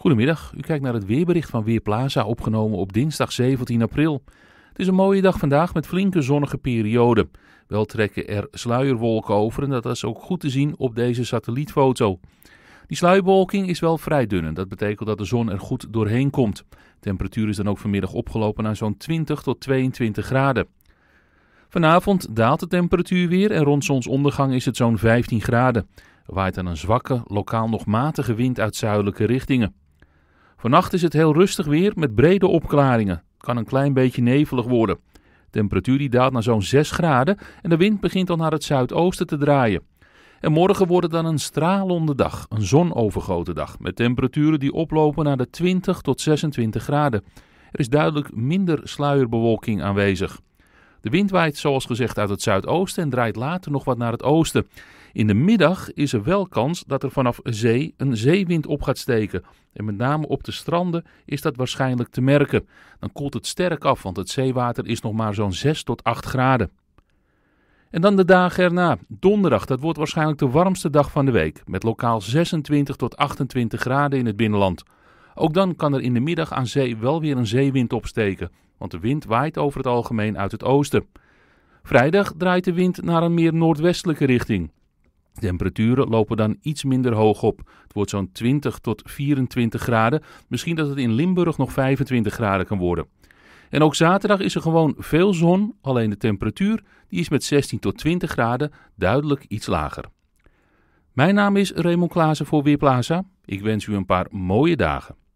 Goedemiddag, u kijkt naar het weerbericht van Weerplaza, opgenomen op dinsdag 17 april. Het is een mooie dag vandaag met flinke zonnige perioden. Wel trekken er sluierwolken over en dat is ook goed te zien op deze satellietfoto. Die sluierwolking is wel vrij dun en dat betekent dat de zon er goed doorheen komt. De temperatuur is dan ook vanmiddag opgelopen naar zo'n 20 tot 22 graden. Vanavond daalt de temperatuur weer en rond zonsondergang is het zo'n 15 graden. waait dan een zwakke, lokaal nog matige wind uit zuidelijke richtingen. Vannacht is het heel rustig weer met brede opklaringen. Het kan een klein beetje nevelig worden. De temperatuur die daalt naar zo'n 6 graden en de wind begint al naar het zuidoosten te draaien. En morgen wordt het dan een stralende dag, een zonovergoten dag, met temperaturen die oplopen naar de 20 tot 26 graden. Er is duidelijk minder sluierbewolking aanwezig. De wind waait zoals gezegd uit het zuidoosten en draait later nog wat naar het oosten. In de middag is er wel kans dat er vanaf zee een zeewind op gaat steken. En met name op de stranden is dat waarschijnlijk te merken. Dan koelt het sterk af, want het zeewater is nog maar zo'n 6 tot 8 graden. En dan de dagen erna. Donderdag, dat wordt waarschijnlijk de warmste dag van de week, met lokaal 26 tot 28 graden in het binnenland. Ook dan kan er in de middag aan zee wel weer een zeewind opsteken, want de wind waait over het algemeen uit het oosten. Vrijdag draait de wind naar een meer noordwestelijke richting. temperaturen lopen dan iets minder hoog op. Het wordt zo'n 20 tot 24 graden. Misschien dat het in Limburg nog 25 graden kan worden. En ook zaterdag is er gewoon veel zon, alleen de temperatuur die is met 16 tot 20 graden duidelijk iets lager. Mijn naam is Raymond Klaassen voor Weerplaza. Ik wens u een paar mooie dagen.